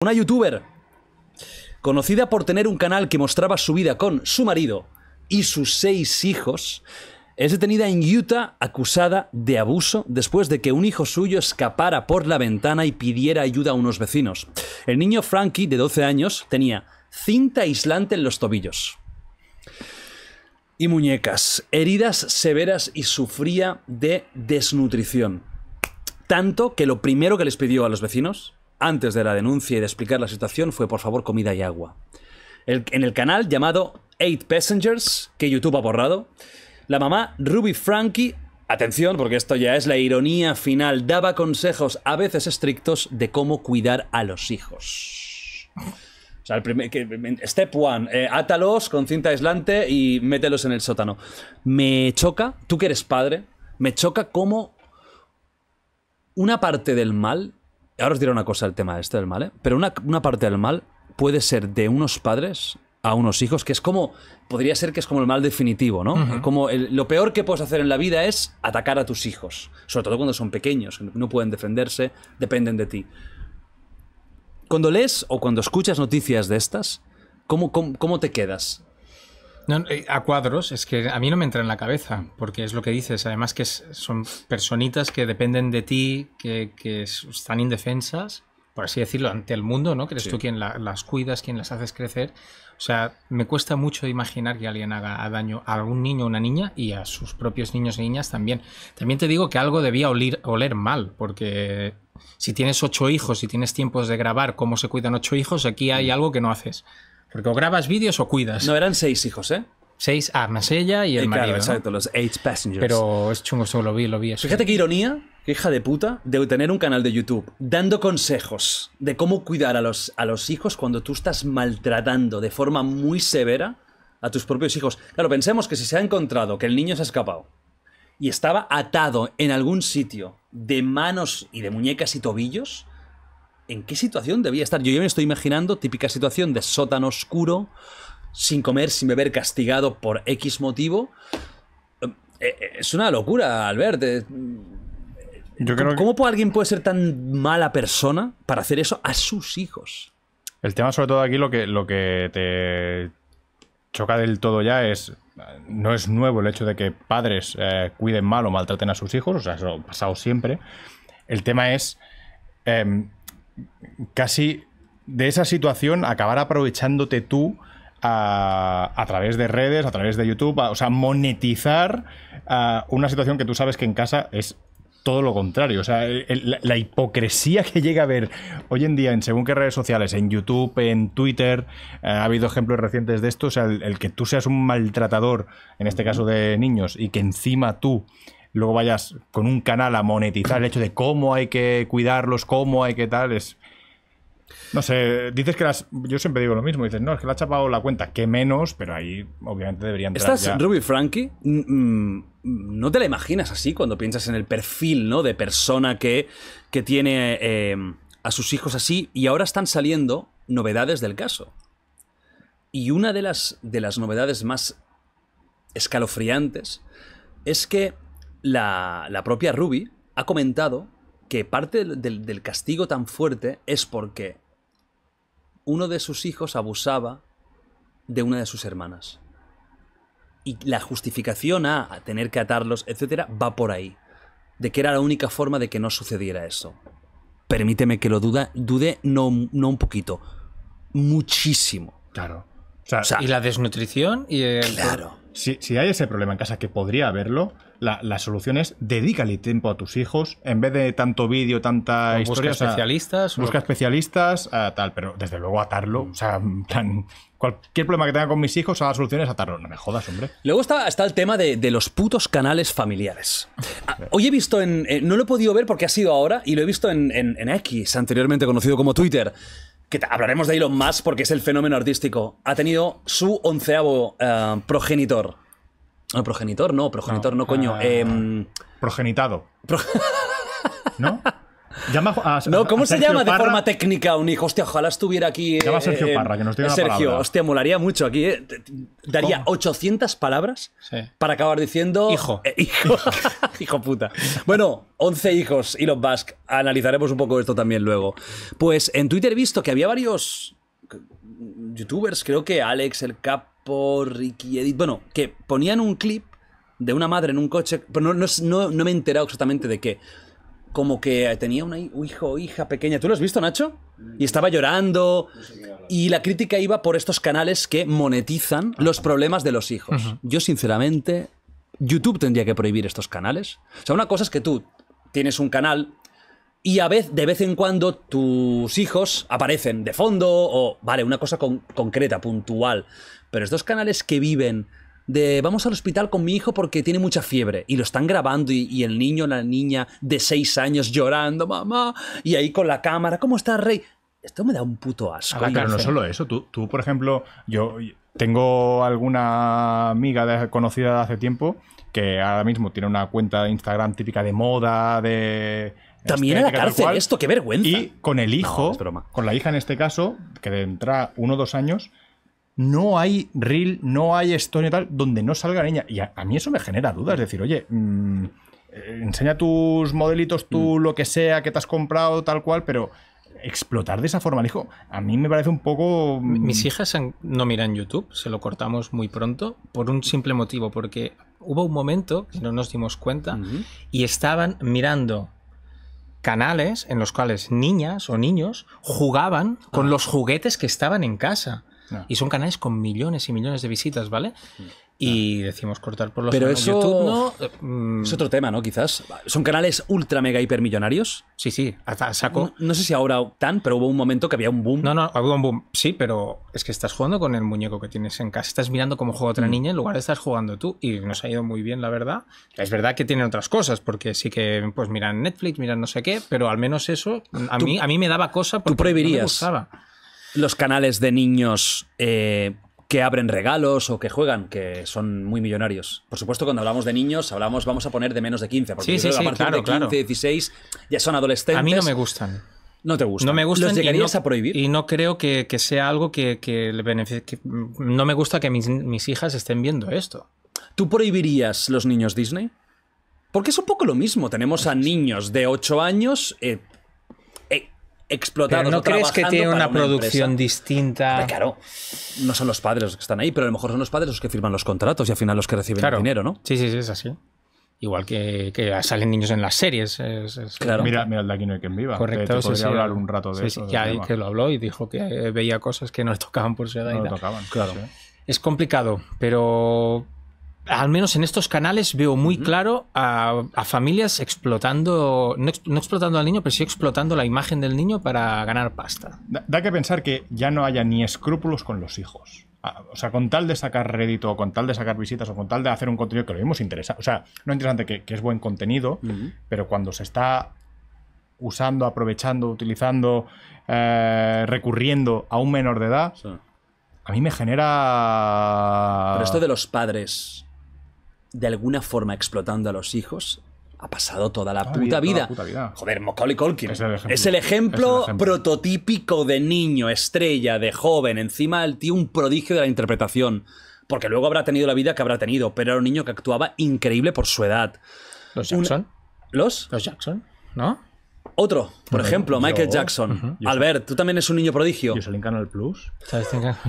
Una youtuber conocida por tener un canal que mostraba su vida con su marido y sus seis hijos, es detenida en Utah acusada de abuso después de que un hijo suyo escapara por la ventana y pidiera ayuda a unos vecinos. El niño Frankie, de 12 años, tenía cinta aislante en los tobillos y muñecas, heridas severas y sufría de desnutrición. Tanto que lo primero que les pidió a los vecinos, antes de la denuncia y de explicar la situación, fue por favor comida y agua. en el canal llamado Eight Passengers, que YouTube ha borrado, la mamá Ruby Frankie, atención porque esto ya es la ironía final, daba consejos a veces estrictos de cómo cuidar a los hijos. step one, eh, átalos con cinta aislante y mételos en el sótano. Me choca, tú que eres padre, me choca cómo una parte del mal, ahora os diré una cosa el tema este del mal, ¿eh? pero una, parte del mal puede ser de unos padres a unos hijos, que es como, podría ser que es como el mal definitivo, ¿no? Como lo peor que puedes hacer en la vida es atacar a tus hijos, sobre todo cuando son pequeños, no pueden defenderse, dependen de ti. Cuando lees o cuando escuchas noticias de estas, cómo, cómo te quedas? Eh, a cuadros, es que a mí no me entra en la cabeza, porque es lo que dices, además que son personitas que dependen de ti, que, están indefensas, por así decirlo, ante el mundo, ¿no? Que eres tú quien las cuidas, quien las haces crecer. O sea, me cuesta mucho imaginar que alguien haga daño a algún niño o una niña y a sus propios niños y niñas también. También te digo que algo debía oler, mal, porque si tienes ocho hijos y tienes tiempos de grabar cómo se cuidan ocho hijos, aquí hay mm. algo que no haces. Porque o grabas vídeos o cuidas. No, eran seis hijos, ¿eh? Seis, ah, ella y el eh, Claro, exacto, los eight passengers. Pero es chungo, solo lo vi, lo vi. Eso. Fíjate qué ironía, qué hija de puta, de tener un canal de YouTube dando consejos de cómo cuidar a los, a los hijos cuando tú estás maltratando de forma muy severa a tus propios hijos. Claro, pensemos que si se ha encontrado que el niño se ha escapado y estaba atado en algún sitio de manos y de muñecas y tobillos, en qué situación debía estar. Yo ya me estoy imaginando típica situación de sótano oscuro, sin comer, sin beber, castigado por X motivo. Eh, eh, es una locura, Albert. Eh, ¿Cómo, alguien puede ser tan mala persona para hacer eso a sus hijos? El tema, sobre todo aquí, lo que, lo que te choca del todo ya es. No es nuevo el hecho de que padres cuiden mal o maltraten a sus hijos, o sea, eso ha pasado siempre. El tema es. Em, casi de esa situación acabar aprovechándote tú a, través de redes, a través de YouTube, o sea, monetizar a una situación que tú sabes que en casa es todo lo contrario. O sea, la hipocresía que llega a haber hoy en día en según qué redes sociales, en YouTube, en Twitter, eh, ha habido ejemplos recientes de esto. O sea, el, que tú seas un maltratador, en este caso de niños, y que encima tú luego vayas con un canal a monetizar el hecho de cómo hay que cuidarlos, cómo hay que tal, es... No sé, dices que las. Yo siempre digo lo mismo. Dices, no, es que la ha chapado la cuenta. Que menos, pero ahí obviamente deberían entrar. Estas Ruby Frankie, mm, mm, no te la imaginas así cuando piensas en el perfil, ¿no? De persona que, que tiene eh, a sus hijos así. Y ahora están saliendo novedades del caso. Y una de las, de las novedades más escalofriantes es que la, la propia Ruby ha comentado que parte del, castigo tan fuerte es porque uno de sus hijos abusaba de una de sus hermanas. Y la justificación a tener que atarlos, etcétera, va por ahí. De que era la única forma de que no sucediera eso. Permíteme que lo duda, dude, no, un poquito, muchísimo. Claro. O sea, y la desnutrición y el... Claro. Si, si hay ese problema en casa, que podría haberlo, la, solución es dedícale tiempo a tus hijos en vez de tanto vídeo, tanta historia. Busca especialistas. busca especialistas, ah, tal, pero desde luego atarlo. O sea, cualquier problema que tenga con mis hijos, la solución es atarlo. No me jodas, hombre. Luego está, el tema de, los putos canales familiares. Ah, hoy he visto en. Eh, no lo he podido ver porque ha sido ahora y lo he visto en, X, anteriormente conocido como Twitter que hablaremos de Elon Musk porque es el fenómeno artístico, ha tenido su onceavo eh, progenitor. No, ah, progenitor no, progenitor no, coño. Ah. Em, progenitado. Ah, ¿No? ¿cómo se llama de forma técnica un hijo? Hostia, ojalá estuviera aquí. Llama eh, Sergio em, Parra, que nos diga una Sergio, hostia, molaría mucho aquí. Eh. Daría 800 palabras para acabar diciendo. Hijo. Eh, hijo. hijo puta. Bueno, 11 hijos, y los Musk. Analizaremos un poco esto también luego. Pues en Twitter he visto que había varios youtubers, creo que Alex, el Cap por Ricky Edit. Bueno, que ponían un clip de una madre en un coche, pero no, me he enterado exactamente de qué. Como que tenía un hijo o hija pequeña. ¿Tú lo has visto, Nacho? Mm. Y estaba llorando. Y la crítica iba por estos canales que monetizan ah. los problemas de los hijos. Yo, sinceramente, YouTube tendría que prohibir estos canales. O sea, una cosa es que tú tienes un canal y a vez, de vez en cuando tus hijos aparecen de fondo o, vale, una cosa concreta, puntual. Pero estos canales que viven de vamos al hospital con mi hijo porque tiene mucha fiebre y lo están grabando y, el niño, la niña de seis años llorando, mamá, y ahí con la cámara, ¿cómo estás, Rey? Esto me da un puto asco. claro, no solo eso, tú, tú, por ejemplo, yo tengo alguna amiga de, conocida de hace tiempo que ahora mismo tiene una cuenta de Instagram típica de moda, de también en este, la cárcel, esto, qué vergüenza. Y con el hijo, con la hija en este caso, que entra uno o dos años, no hay reel, no hay y tal, donde no salga niña. Y a, mí eso me genera dudas, es decir, oye, mm, eh, enseña tus modelitos, tú mm. lo que sea que te has comprado, tal cual, pero explotar de esa forma al hijo, a mí me parece un poco... Mis mm, hijas no miran YouTube, se lo cortamos muy pronto, por un simple motivo, porque hubo un momento que no nos dimos cuenta y estaban mirando canales en los cuales niñas o niños jugaban con ah. los juguetes que estaban en casa. Ah. Y son canales con millones y millones de visitas, ¿vale? Mm y decimos cortar por los Pero eso YouTube, es mm. otro tema, ¿no? Quizás. Son canales ultra mega hipermillonarios. Sí, sí, hasta saco. No, sé si ahora tan, pero hubo un momento que había un boom. No, no, hubo un boom. Sí, pero es que estás jugando con el muñeco que tienes en casa. Estás mirando cómo juega otra mm. niña en lugar de estar jugando tú. Y nos ha ido muy bien, la verdad. Es verdad que tienen otras cosas, porque sí que pues miran Netflix, miran no sé qué, pero al menos eso a, mí, a mí me daba cosa porque tú prohibirías me los canales de niños eh, que abren regalos o que juegan, que son muy millonarios. Por supuesto, cuando hablamos de niños, hablamos, vamos a poner de menos de 15, porque sí, la parte de 15, 16 ya son adolescentes. A mí no me gustan. No te gustan. No me gustan. ¿Los y no, a prohibir? Y no creo que, sea algo que, le beneficie. No me gusta que mis, hijas estén viendo esto. ¿Tú prohibirías los niños Disney? Porque es un poco lo mismo. Tenemos a niños de 8 años eh, explotados. ¿No crees que tiene una, producción distinta? claro, no son los padres los que están ahí, pero a lo mejor son los padres los que firman los contratos y al final los que reciben el dinero, ¿no? Sí, sí, sí, es así. Igual que, salen niños en las series. Mira, mira el de Aquí no hay quien viva. Correcto. un rato de eso. Sí, que lo habló y dijo que eh, veía cosas que no le tocaban por su edad. No tocaban, claro. Es complicado, pero al menos en estos canales veo muy claro a, familias explotando, no, explotando al niño, pero sí explotando la imagen del niño para ganar pasta. Da, que pensar que ya no haya ni escrúpulos con los hijos. Ah, o sea, con tal de sacar rédito, o con tal de sacar visitas, o con tal de hacer un contenido que lo vemos interesado O sea, no es interesante que, es buen contenido, pero cuando se está usando, aprovechando, utilizando, eh, recurriendo a un menor de edad, a mí me genera... Pero esto de los padres de alguna forma explotando a los hijos, ha pasado toda la, puta, vida. Joder, Macaulay Culkin. Es el, ejemplo, prototípico de niño, estrella, de joven. Encima el tío un prodigio de la interpretación. Porque luego habrá tenido la vida que habrá tenido, pero era un niño que actuaba increíble por su edad. Los Jackson. ¿Los? Los Jackson, ¿no? Otro, por ejemplo, Michael Jackson. Albert, tú también es un niño prodigio. Yo Plus.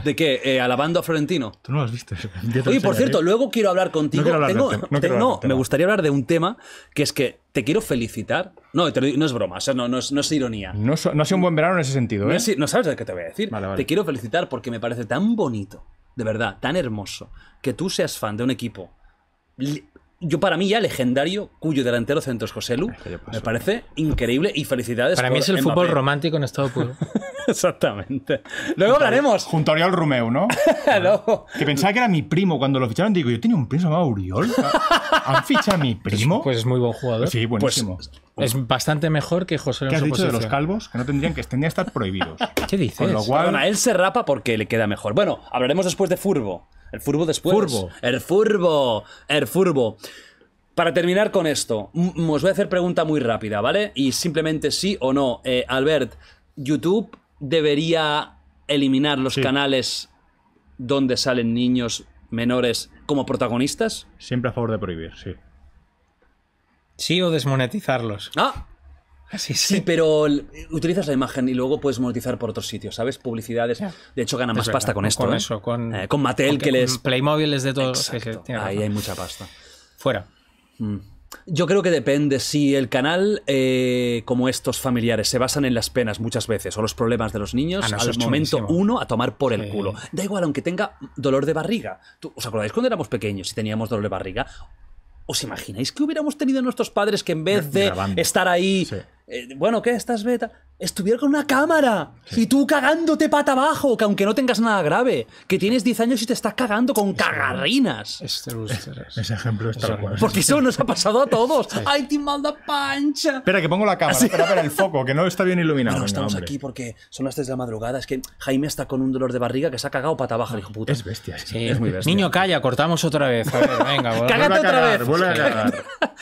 ¿De qué? Eh, alabando a Florentino. Tú no lo has visto. Oye, por cierto, luego quiero hablar contigo. No, me gustaría hablar de un tema que es que te quiero felicitar. No, no es broma, no, no, es, ironía. No, ha sido un buen verano en ese sentido, ¿eh? no, sabes de qué te voy a decir. Te quiero felicitar porque me parece tan bonito, de verdad, tan hermoso, que tú seas fan de un equipo yo para mí ya legendario, cuyo delantero centro es José Lu. Me parece increíble y felicidades. Para mí es el fútbol romántico en estado puro. Exactamente. Luego hablaremos. junto a Oriol ¿no? Que pensaba que era mi primo cuando lo ficharon. Digo, yo tenía un primo llamado Oriol. ¿Han fichado a mi pues primo? Pues, es muy buen jugador. Sí, pues, buenísimo. es bastante mejor que José Lu. ¿Qué has dicho de los calvos? Que no tendrían que estar prohibidos. ¿Qué dices? Bueno, él se rapa porque le queda mejor. Bueno, hablaremos después de Furbo. El furbo después. Furbo. El furbo. El furbo. Para terminar con esto, os voy a hacer pregunta muy rápida, ¿vale? Y simplemente sí o no. Eh, Albert, ¿YouTube debería eliminar los canales donde salen niños menores como protagonistas? Siempre a favor de prohibir, sí. Sí o desmonetizarlos. Ah, Ah, sí, pero utilizas la imagen y luego puedes monetizar por otros sitios, ¿sabes? Publicidades. De hecho, gana más pasta con esto. Con ¿eh? eso, con, eh, que, les. Playmobil les de todo. Ahí hay mucha pasta. Fuera. Mm. Yo creo que depende. Si el canal, eh, como estos familiares, se basan en las penas muchas veces o los problemas de los niños, ah, al momento uno a tomar por el culo. Da igual, aunque tenga dolor de barriga. ¿Os acordáis cuando éramos pequeños y teníamos dolor de barriga? ¿Os imagináis que hubiéramos tenido nuestros padres que en vez de estar ahí eh, bueno, ¿qué? ¿Estás beta? Estuviera con una cámara y tú cagándote pata abajo, que aunque no tengas nada grave, que tienes 10 años y te estás cagando con cagarrinas. Este ese ejemplo es cual. Porque eso nos ha pasado a todos. ¡Ay, ti malda pancha! Espera, que pongo la cámara, espera, espera, el foco, que no está bien iluminado. No, estamos aquí porque son las 3 de la madrugada. Es que Jaime está con un dolor de barriga que se ha cagado pata abajo, hijo puta. Es bestia. es muy bestia. Niño, calla, cortamos otra vez. venga, Cágate otra vez. Vuelve a cagar.